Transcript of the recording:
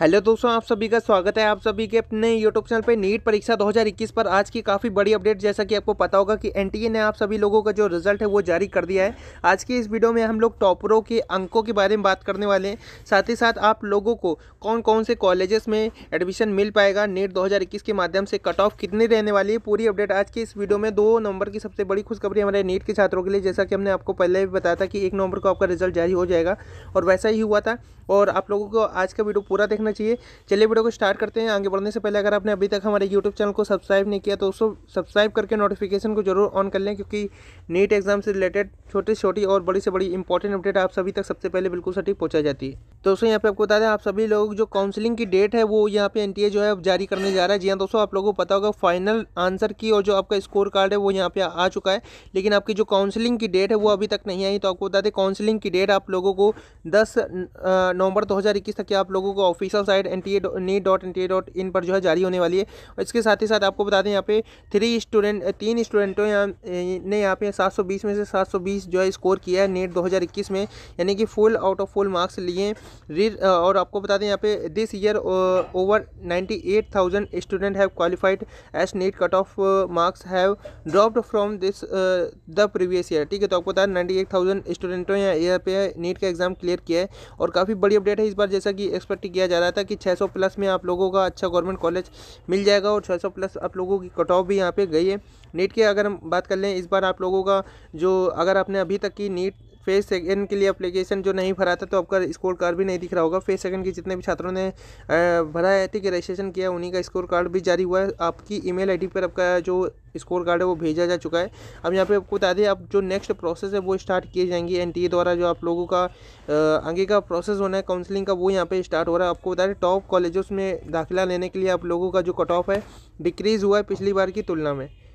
hello दोस्तों आप सभी का स्वागत है आप सभी के अपने यूट्यूब चैनल पे नीट परीक्षा 2021 पर आज की काफ़ी बड़ी अपडेट जैसा कि आपको पता होगा कि एनटीए ने आप सभी लोगों का जो रिजल्ट है वो जारी कर दिया है आज की इस वीडियो में हम लोग टॉपरों के अंकों के बारे में बात करने वाले हैं साथ ही साथ आप लोगों को कौन कौन से कॉलेजेस में एडमिशन मिल पाएगा नीट दो के माध्यम से कट ऑफ कितनी रहने वाली है पूरी अपडेट आज की इस वीडियो में दो नवंबर की सबसे बड़ी खुशखबरी हमारे नीट के छात्रों के लिए जैसा कि हमने आपको पहले भी बताया था कि एक नवंबर को आपका रिजल्ट जारी हो जाएगा और वैसा ही हुआ था और आप लोगों को आज का वीडियो पूरा देखना रखना चाहिए चलिए वीडियो को स्टार्ट करते हैं आगे बढ़ने से पहले अगर आपने अभी तक हमारे यूट्यूब चैनल को सब्सक्राइब नहीं किया तो उसको सब्सक्राइब करके नोटिफिकेशन को जरूर ऑन कर लें क्योंकि नीट एग्जाम से रिलेटेड छोटी छोटी और बड़ी से बड़ी इंपॉर्टेंट अपडेट आप सभी तक सबसे पहले बिल्कुल सटीक पहुँचा जाती है तो दोस्तों यहाँ पे आपको बता दें आप सभी लोग जो काउंसलिंग की डेट है वो यहाँ पे एनटीए जो है जारी करने जा रहा है जी हाँ दोस्तों आप लोगों को पता होगा फाइनल आंसर की और जो आपका स्कोर कार्ड है वो यहाँ पे आ चुका है लेकिन आपकी जो काउंसलिंग की डेट है वो अभी तक नहीं आई तो आपको बता दें काउंसलिंग की डेट आप लोगों को दस नवंबर दो तक की आप लोगों को official site N T in पर जो है जारी होने वाली है और इसके साथ ही साथ आपको बता दें यहाँ पे थ्री स्टूडेंट तीन स्टूडेंटों ने यहाँ पे सात में से सात जो है स्कोर किया है नेट दो में यानी कि full out of full marks लिए रीड और आपको बता दें यहाँ पे this year over ninety eight thousand student have qualified as NEET cut off marks have dropped from this the previous year ठीक है तो आपको बता दें नाइन्टी एट थाउजेंड स्टूडेंटों ने यहाँ पे नीट का एग्जाम क्लियर किया है और काफ़ी बड़ी अपडेट है इस बार जैसा कि एक्सपेक्ट किया जा रहा था कि छः सौ प्लस में आप लोगों का अच्छा गवर्नमेंट कॉलेज मिल जाएगा और छः सौ प्लस आप लोगों की कट ऑफ भी यहाँ पे गई है नीट की अगर हम बात कर लें इस बार आप लोगों का जो अगर आपने अभी तक की नीट फेस सेकेंड के लिए अप्लीकेशन जो नहीं भरा था तो आपका स्कोर कार्ड भी नहीं दिख रहा होगा फेस सेकेंड के जितने भी छात्रों ने भरा है ठीक है रजिस्ट्रेशन किया उन्हीं का स्कोर कार्ड भी जारी हुआ है आपकी ईमेल आईडी पर आपका जो स्कोर कार्ड है वो भेजा जा चुका है अब यहाँ पे आपको बता दें अब जो नेक्स्ट प्रोसेस है वो स्टार्ट किए जाएंगे एन द्वारा जो आप लोगों का आगे का प्रोसेस होना है काउंसलिंग का वो यहाँ पे स्टार्ट हो रहा है आपको बता दें टॉप कॉलेजेस में दाखिला लेने के लिए आप लोगों का जो कट ऑफ है डिक्रीज़ हुआ है पिछली बार की तुलना में